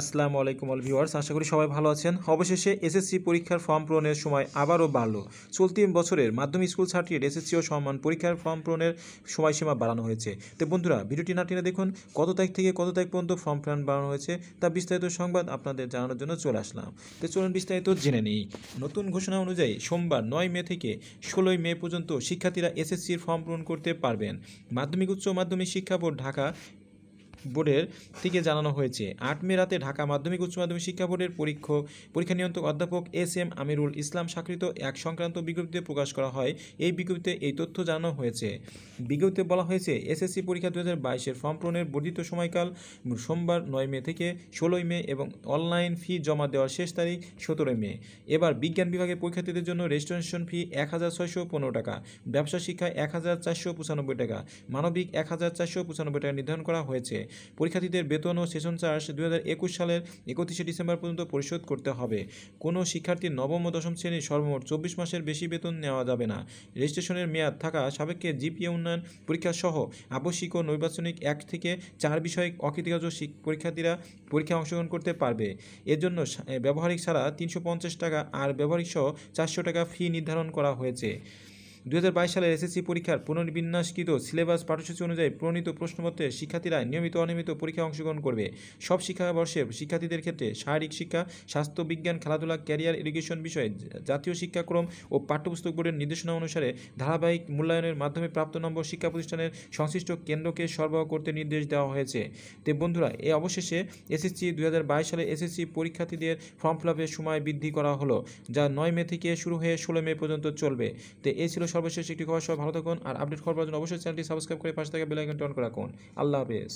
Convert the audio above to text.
আসসালামু আলাইকুম all viewers আশা করি সবাই ভালো আছেন অবশেষে এসএসসি পরীক্ষার ফর্ম পূরণের সময় আবারও বাড়ল চলতি বছরের মাধ্যমিক স্কুল ছাত্রীর এসএসসি ও সম্মান পরীক্ষার ফর্ম পূরণের সময়সীমা বাড়ানো হয়েছে তো বন্ধুরা ভিডিওটি না টেনে দেখুন কত তারিখ থেকে কত তারিখ পর্যন্ত ফর্ম পূরণ বাড়ানো হয়েছে তা বিস্তারিত সংবাদ আপনাদের জানানোর জন্য চলে আসলাম তো চলুন বিস্তারিত জেনে নিই নতুন ঘোষণা অনুযায়ী সোমবার নয় মে থেকে ষোলোই মে পর্যন্ত শিক্ষার্থীরা এসএসসির ফর্ম পূরণ করতে পারবেন মাধ্যমিক উচ্চ মাধ্যমিক শিক্ষা বোর্ড ঢাকা বোর্ডের থেকে জানানো হয়েছে আট মে রাতে ঢাকা মাধ্যমিক উচ্চ মাধ্যমিক শিক্ষা বোর্ডের পরীক্ষা পরীক্ষা নিয়ন্ত্রক অধ্যাপক এস এম আমিরুল ইসলাম স্বাকৃত এক সংক্রান্ত বিজ্ঞপ্তিতে প্রকাশ করা হয় এই বিজ্ঞপ্তিতে এই তথ্য জানানো হয়েছে বিজ্ঞপ্তিতে বলা হয়েছে এসএসসি পরীক্ষা দু হাজার বাইশের ফর্ম পূরণের বর্ধিত সময়কাল সোমবার নয় মে থেকে ষোলোই মে এবং অনলাইন ফি জমা দেওয়ার শেষ তারিখ সতেরোই মে এবার বিজ্ঞান বিভাগের পরীক্ষার্থীদের জন্য রেজিস্ট্রেশন ফি এক হাজার ছয়শো পনেরো টাকা ব্যবসা শিক্ষা এক হাজার চারশো পঁচানব্বই টাকা মানবিক এক হাজার চারশো পঁচানব্বই টাকা নির্ধারণ করা হয়েছে পরীক্ষার্থীদের বেতন ও সেশন চার্জ দু সালের একত্রিশে ডিসেম্বর পর্যন্ত পরিশোধ করতে হবে কোনো শিক্ষার্থীর নবম ও দশম শ্রেণীর সর্বমোট চব্বিশ মাসের বেশি বেতন নেওয়া যাবে না রেজিস্ট্রেশনের মেয়াদ থাকা সাবেককে জিপিএ উন্নয়ন পরীক্ষা সহ আবশ্যিক ও নৈবাচনিক এক থেকে চার বিষয়ক অকৃতিকাজ পরীক্ষার্থীরা পরীক্ষায় অংশগ্রহণ করতে পারবে এজন্য ব্যবহারিক ছাড়া তিনশো টাকা আর ব্যবহারিক সহ চারশো টাকা ফি নির্ধারণ করা হয়েছে দু সালের এসএসসি পরীক্ষার পুনর্বিন্যাসকৃত সিলেবাস পাঠ্যসূচি অনুযায়ী প্রণীত প্রশ্নপত্রে শিক্ষার্থীরা নিয়মিত অনিয়মিত পরীক্ষায় অংশগ্রহণ করবে সব শিক্ষাবর্ষে শিক্ষার্থীদের ক্ষেত্রে শারীরিক শিক্ষা স্বাস্থ্য বিজ্ঞান খেলাধুলা ক্যারিয়ার এডুকেশন বিষয়ে জাতীয় শিক্ষাক্রম ও পাঠ্যপুস্তক বোর্ডের নির্দেশনা অনুসারে ধারাবাহিক মূল্যায়নের মাধ্যমে প্রাপ্ত নম্বর শিক্ষা প্রতিষ্ঠানের সংশ্লিষ্ট কেন্দ্রকে সরবরাহ করতে নির্দেশ দেওয়া হয়েছে তে বন্ধুরা এ অবশেষে এসএসসি দু সালে এসএসসি পরীক্ষার্থীদের ফর্ম ফিল সময় বৃদ্ধি করা হলো যা নয় মে থেকে শুরু হয়ে ষোলো মে পর্যন্ত চলবে তে এ ছিল সর্বশেষ একটি খবর সব ভালো থাকুন আর আপডেট খবর জন্য অবশ্যই চ্যানেলটি সাবস্ক্রাইব করে পাশে থাকা বেলাইকনটি অন করে রাখুন আল্লাহ হাফেজ